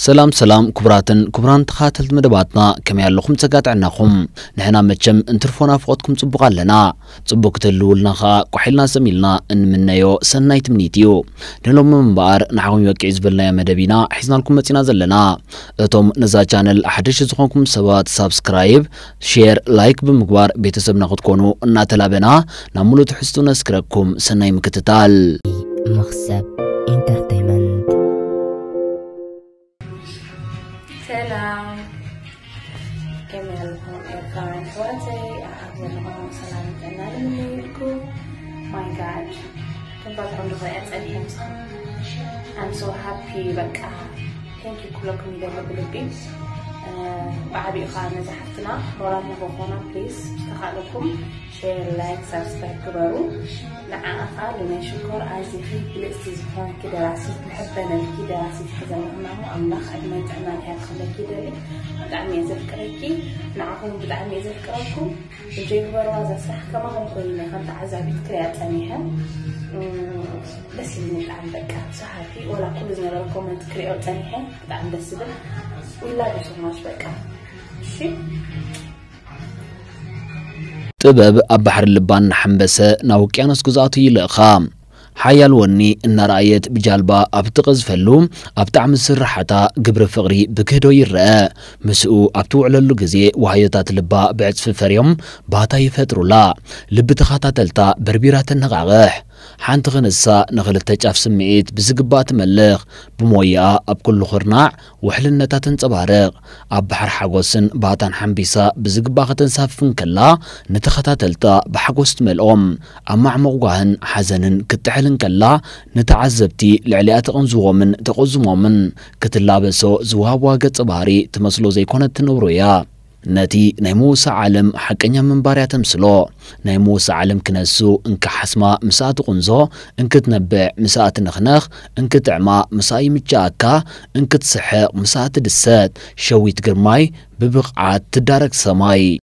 سلام سلام كبراتن كبران تخاتل مدباتنا كما يالخم تسقات عناخم نحنا مجم انترفونا فقدكم تبقى لنا تبقى تلولنا خا كوحيلنا سميلنا ان منيو سناي تمنيتيو نلو من بار نحاوم يوكي زبلنا يا مدبينا حزنا لكم متينا زلنا اتوم نزا جانل احدش زخونكم سبات سابسكرايب شير لايك بمقبار كونو انا تلابنا نعملو تحستو سكركم سناي مكتتال مخسب انتهت باتروم دوباره اتالیه میخوام. I'm so happy بگا. Thank you كلكم کمی دوباره بلوپیم. بعدی خواهم نزحت نه. ولاد نبخونه پلیس. تخلو کم. Share like subscribe کبرو. لعنتا لیمیشکر عزیزی پلیسیز خون که دراسیت محبنا کی دراسیت حضور منو. املا خدمت عمل هر خدا کی داری. دعمی از فکرکی. نعقم بدعمی از فکرکم. جیب ورز صح کم هم کنیم. خدا عزیز کریات لیه. بس أبحر اللبان حمبسة ناوكيان اسكوزاتي لأخام حيال وني إن رأيت بجالبا أبتغز فلوم أبتعم السر قبر فغري بكدو يرأى مسؤو أبتوع للوغزي وحيطات اللبا بعد ففريم باتا يفترو لا لبتخاطة تلتا بربيرات النغاغح حانت غنسا نغلت تجاف سميت بزقبات ملغ بمويا أب كل خرناع وحلنا تنتبارق أب بحر حقوسن باتان حنبيسا بزقباغة ختنسافن كلا نتخطا تلتا بحقوس تملقوم أما عمقوهن حزنن كتحلن كلا نتعزبتي لعليات غنزومن تقزمومن كتلابسو زواب واقت تباري تمسلو زيكونت نبرويا نتي نيموس عالم حقنيا من باريات سلو نيموس عالم كنسو انك حسما مسات قنزو انك تنبع مسات نخنخ انك تعما مساي مجاكا انك تسحق مسات دسات شويت قرماي ببقعات تدارك سماي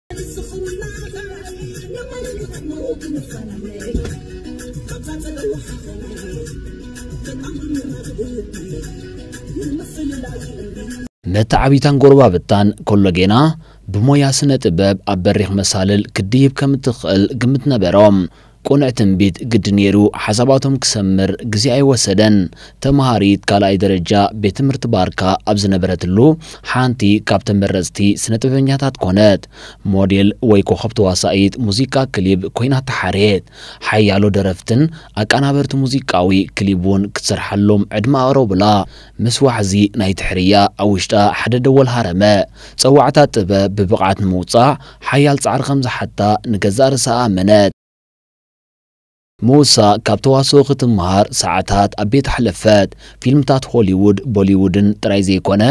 نتعبيتان قربا بتان كل جينا بمويا سنة باب أبريخ مسالل كديب كم تخل قمت نبرام ቁንዕ ትንቢት ግዲ ነይሩ ሓሳባቶም ክሰምር ግዜ ኣይወሰደን ተምሃሪት ካልኣይ ደረጃ ቤት ትምህርቲ ባርካ ኣብ ዝነበረትሉ ሓንቲ ካብ ተመረፅቲ ስነ ጥበበኛታት ኮነት ሞዴል ወይ ኮኸብ ተዋሳኢት ሙዚቃ ክሊብ ኮይና ተሓርየት ሓያሎ ደረፍትን ኣቀናበርቲ ሙዚቃዊ ክሊብ እውን ክትሰርሐሎም ዕድመ ኣቕረቡላ ምስ ዋሕዚ ናይ ትሕርያ ኣብ ውሽጣ ሓደ ደወል ሃረመ ፀዋዕታ ጥበብ ብብቕዓት ንምውፃእ ሓያል ፃዕሪ ከም ዝሓታ ንገዛእ ርሳኣ ኣመነት ሞሳ ካብ ተዋሶ ክትምሃር ሰዓታት ኣብ ቤት ሓለፈት ፊልምታት ሆሊውድ ቦሊውድን ጥራይ ዘይኮነ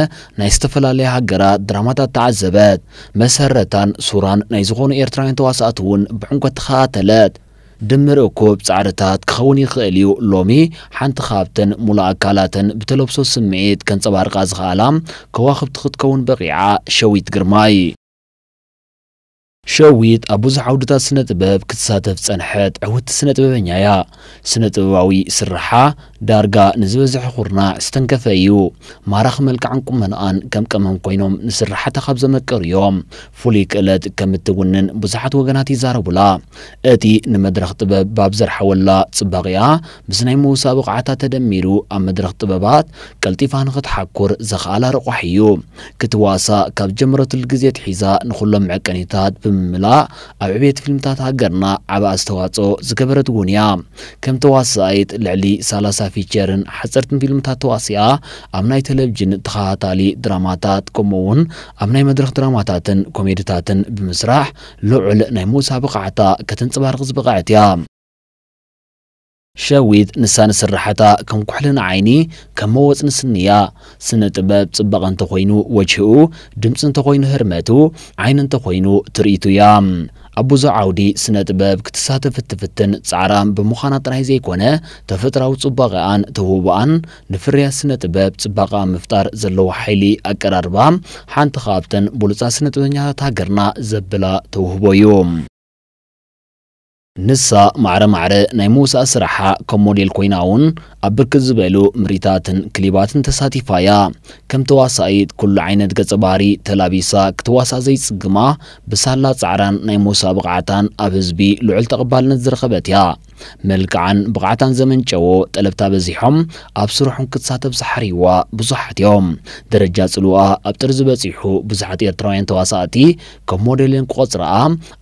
ናይ ዝተፈላለየ ሃገራት ድራማታት ተዓዘበት መሰረታን ሱራን ናይ ዝኾኑ ኤርትራውያን ተዋሳእት እውን ብዕንቆት ተኸታተለት ድምር እኩብ ጻዕርታት ክኸውን ይኽእል እዩ ሎሚ ሓንቲ ካብተን ሙሉእ ኣካላትን ብተለብሶ ስምዒት ከንጸባርቃ ዝኽኣላ ከዋኽብቲ ክትከውን ሸዊት ግርማይ شويت أبوز عودة سنة باب كتساتف سنحات عودة سنة بابن سنة باوي سرحا دارغا نزوزح خورنا استنكثيو ما رخم الكعنكم من آن كم كم هم كينهم نسر حتى خبز مكر يوم فوليك لد كم التونن بزحت وجناتي زاربلا أتي نمدرخ طب باب زرح ولا تصبغيا بس نيمو سابق عتا تدميرو أم مدرخ طبابات كالتيفان غد حكور زخالة رقحيو كتواسا كاب جمرة الجزية حيزا نخلهم معكنيتات بملا أبعبيت فيلمتات هاجرنا عبا استواتو زكبرت ونيا كم تواسايت لعلي سالسا ፊቸርን ሓፀርትን ፊልምታት ተዋሲኣ ኣብ ናይ ቴሌቭዥን ተኸታታሊ ድራማታት ውን ኣብ ናይ መድረክ ድራማታትን ኮሜድታትን ብምስራሕ ልዑል ናይ ምውሳ ብቕዓታ ከተንፀባርቕ ዝበቕዐት እያ ሸዊት ንሳን ስራሕታ ከም ኩሕልን ዓይኒ ከም መወፅን ስንያ ስነ ጥበብ ጽባቐ እንተኮይኑ ወጅህኡ ድምፂ እንተኮይኑ ህርመቱ ዓይኒ እንተኮይኑ ትርኢቱ እያ ኣቡዛ ዓውዲ ስነ ጥበብ ክትሳተፍ እትፍትን ጻዕራን ብምዃና ጥራይ ዘይኮነ ተፈጥራዊ ጽባቐኣን ተውብኣን ንፍርያት ስነ ጥበብ ጽባቐ ምፍጣር ዘለዎ ሓይሊ ኣቀራርባ ሓንቲ ካብተን ብሉፃ ስነ ጥበበኛታት ሃገርና ዘብላ ተውህቦ እዩ ንሳ ማዕረ ማዕረ ናይ ምውሳእ ስራሓ ከም ሞዴል ኮይና እውን ኣብ ብርክት ዝበሉ ምሪታትን ክሊባትን ተሳቲፋ እያ ከም ተዋሳኢት ኩሉ ዓይነት ገጸ ባህሪ ተላቢሳ ክትዋሳእ ዘይጽግማ ብሳላ ጻዕራን ናይ ምውሳእ ብቕዓታን ኣብ ህዝቢ ልዑል ተቐባልነት ዝረኸበት እያ መልክዓን ብቕዓታን ዘመንጨዎ ጠለብታ በዚሖም ኣብ ስርሖም ክትሳተፍ ዝሓሪዋ ብዙሓት እዮም ደረጃ ጽልዋ ኣብ ጥሪ ዝበጺሑ ብዙሓት ኤርትራውያን ተዋሳእቲ ከም ሞዴልን ክቖፅረኣ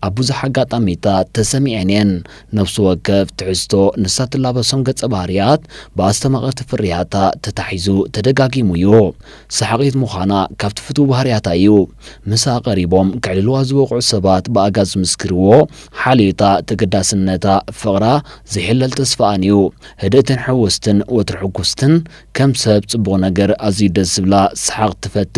ኣብ ብዙሕ ኣጋጣሚታት ተሰሚዐን እየን ነብሲ ወከፍ ትሕዝቶ ንሳ ትላበሶም ገጸ ባህርያት ብኣስተማቐርቲ ፍርያታ ተታሒዙ ተደጋጊሙ እዩ ሰሓቂት ምዃና ካብቲ ፍትው ባህርያታ እዩ ምሳ ቀሪቦም ክዕልልዋ ዝበቑዑ ሰባት ብኣጋዝ ምስክርዎ ሓልዮታ ተገዳስነታ ፍቕራ ዘየለል ተስፋኣን እዩ ህደትን ሕውስትን ወትሪ ሕጉስትን ከም ሰብ ጽቡቕ ነገር ኣዝዩ ደስ ዝብላ ሰሓቕ ትፈቱ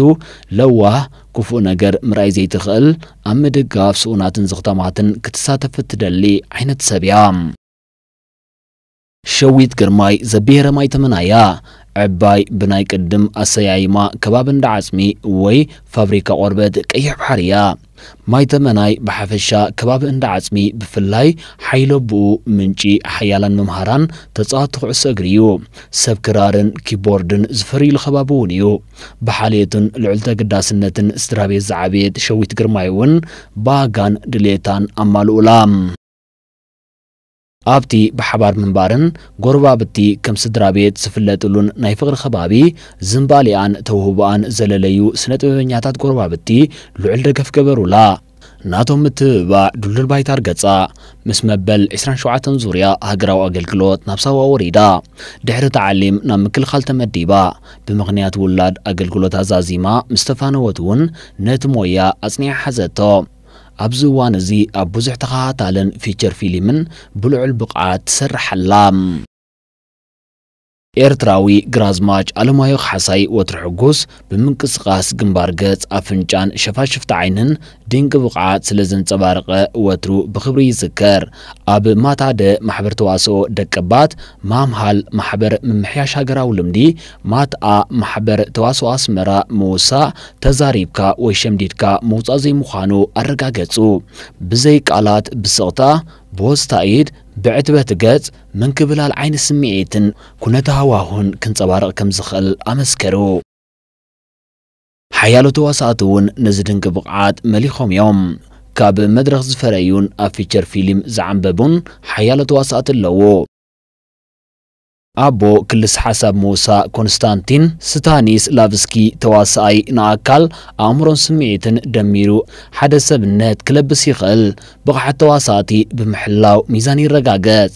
ለዋህ ክፉእ ነገር ምርኣይ ዘይትኽእል ኣብ ምድጋፍ ስኡናትን ዝኽተማትን ክትሳተፍ ትደሊ ዓይነት ሰብ እያ ሸዊት ግርማይ ዘብሔረ ተመናያ عباي بناي قدم ما كباب اندعزمي وي فابريكا أوربد كي حريا ماي مناي بحفشا كباب اندعزمي بفلاي حيلو بو منجي حيالا ممهران تتساطع سقريو سب كرارن كيبوردن زفري الخبابونيو بحاليتن العلتا قداسنتن استرابي زعبيت شويت قرمايون باغان دليتان أمال أولام ኣብቲ ብሓባር ምንባርን ጎርባብቲ ከም ስድራ ቤት ዝፍለጥሉን ናይ ፍቕሪ ከባቢ ዝምባሊኣን ተውህቦኣን ዘለለዩ ስነ ጥበበኛታት ጎርባብቲ ልዑል ደገፍ ገበሩላ ናቶም ምትብባዕ ድልዱል ባይታር ገጻ ምስ መበል 27 ዙርያ ሃገራዊ ኣገልግሎት ናብ ሳዋ ወሪዳ ድሕሪ ተዓሊም ናብ ምክልኻል ተመዲባ ብምኽንያት ውላድ ኣገልግሎት ኣዛዚማ ምስ ተፋነወት እውን ነቲ ሞያ ኣጽኒዓ ሓዘቶ ኣብዚ እዋን እዚ ኣብ ብዙሕ ተኸታታልን ፊቸር ፊልምን ብልዑል ብቕዓት ትሰርሕ ኣላ ኤርትራዊ ግራዝማች ዓለማዊ ሓሳይ ወትሪ ሕጉስ ብምንቅስቓስ ግንባር ገጽ ኣፍንጫን ሸፋሽፍቲ ዓይንን ድንቂ ብቕዓት ስለ ዘንጸባርቐ ወትሩ ብኽብሪ ይዝከር ኣብ ማታደ ማሕበር ተዋስኦ ደቀባት ማምሃል ማሕበር ምምሕያሽ ሃገራዊ ልምዲ ማትኣ ማሕበር ተዋስኦ ኣስመራ ምውሳእ ተዛሪብካ ወይ ሸምዲድካ መውፃእ ዘይምዃኑ ኣረጋገጹ ብዘይ ቃላት ብስቕታ بوستايد بعتبة جات من قبل العين سمعيت كنت هواهن كنت بارق كم زخل أمسكرو حيالو تواساتون نزدن كبقعات مليخوم يوم كاب مدرخ زفريون أفيتشر فيلم زعم ببون حيالو تواسات اللوو أبو كلس حسب موسى كونستانتين ستانيس لافسكي تواسعي ناكال أمرون سميتن دميرو حدا بنات كلب سيخل بقع تواساتي بمحلاو ميزاني رقاقات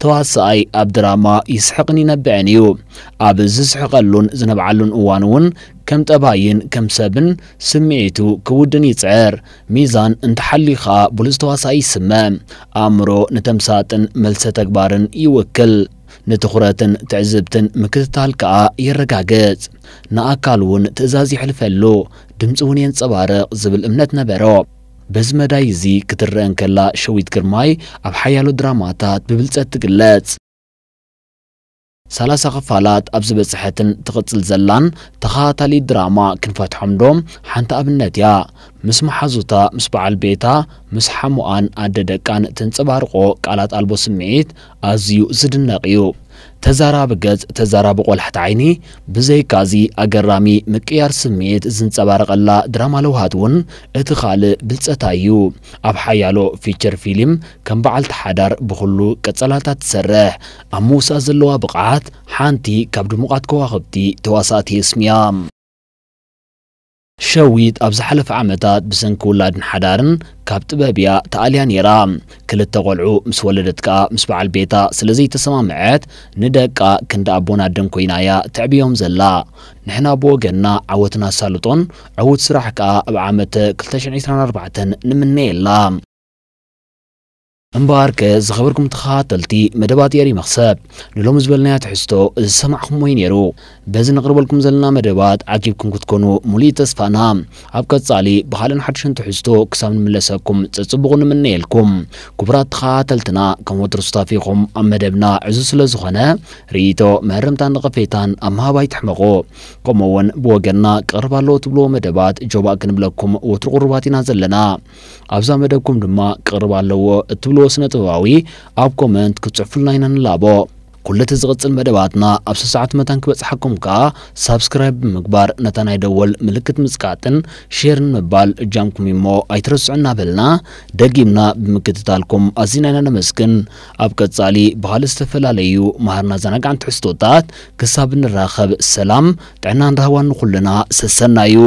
تواسعي أبدراما يسحقني نبعنيو أبز سحقلون زنبعلون أوانون كم تباين كم سبن سميتو كودن يتعير ميزان انتحليخا بولز تواسعي سمام أمرو نتمساتن ملسة أكبارن يوكل نتخراتن تعزبتن مكتتال كا يرقاقات ناقالون تزازي حلفلو دمزونين صبارق زبل امنت نبرو بزمدايزي كتر انكلا شويت كرماي اب حيالو دراماتات ببلتات تقلات ሰላሳ ክፋላት ኣብ ዝበፅሐትን ትቕፅል ዘላን ተኸታታሊ ድራማ ክንፈትሖም ዶም ሓንቲ ኣብነት እያ ምስ መሓዙታ ምስ በዓል ቤታ ምስ ሓሙኣን ኣደ ደቃን ትንፀባርቆ ቃላት ኣልቦ ስምዒት ኣዝዩ ዝድነቕ እዩ ተዛራብ ገጽ ተዛራብ ቆልሕቲ ዓይኒ ብዘይካዚ ኣገራሚ ምቅያር ስምዒት ዝንጸባረቐላ ድራማ ለውሃት እውን እቲ ኻልእ ብልጸታ እዩ ኣብ ሓያሎ ፊቸር ፊልም ከም በዓልቲ ሓዳር ብዅሉ ቀጸላታት ትሰርሕ ኣብ ምውሳእ ዘለዋ ብቕዓት ሓንቲ ካብ ድሙቓት ከዋኽብቲ ተዋሳእቲ እስምያ ሸዊት ኣብ ዝሓለፈ ዓመታት ብሰንኪ ውላድን ሓዳርን ካብ ጥበብያ ተኣልያ ነይራ ክልተ ቆልዑ ምስ ወለደት ከኣ ምስ በዓል ቤታ ስለ ዘይተሰማምዐት ንደቃ ክንዲ ኣቦና ደን ኮይና እያ ትዕብዮም ዘላ ንሕና ብወገንና ዓወትና ኣሳልጦን ዕዉት ስራሕ ከኣ ኣብ ዓመተ 224 ንምነየላ امبار که خبرکم تخاتلتی مدباتیاری مخسب نلوم زبالنیات حستو سمعهم وين يرو بزن قربلكم زلنا مدبات عجبكم كتكونوا مليت اسفانام ابقى صالي بحالن حدشن تحستو كسام ملسكم تصبغون من يلكم كبرات تخاتلتنا كم وترستافيكم ام مدبنا عزس لزخنا ريتو مهرمتان قفيتان ام هاواي تحمقو كمون بوغنا قربالو تبلو مدبات جوبا كنبلكم وترقرباتنا زلنا ابزا مدبكم دما قربالو تبلو ብክሎ ስነ ጥበባዊ ኣብ ኮመንት ክትጽሕፉልና ኢና ንላቦ ኩሉ እቲ ዝቕፅል መደባትና ኣብ ሰሰዓት መታን ክበፅሓኩም ከዓ ሳብስክራይብ ብምግባር ነታ ናይ ደወል ምልክት ምፅቃጥን ሼርን ምባል እጃምኩም እሞ ኣይትረስዑና በልና ደጊምና ብምክትታልኩም ኣዝና ኢና ነመስግን ኣብ ቀጻሊ ባህሊ ዝተፈላለዩ መሃርና ዘናግዓን ትሕዝቶታት ክሳብ ንራኸብ ሰላም ጥዕና እንዳሃዋን ንኹልና ሰሰና እዩ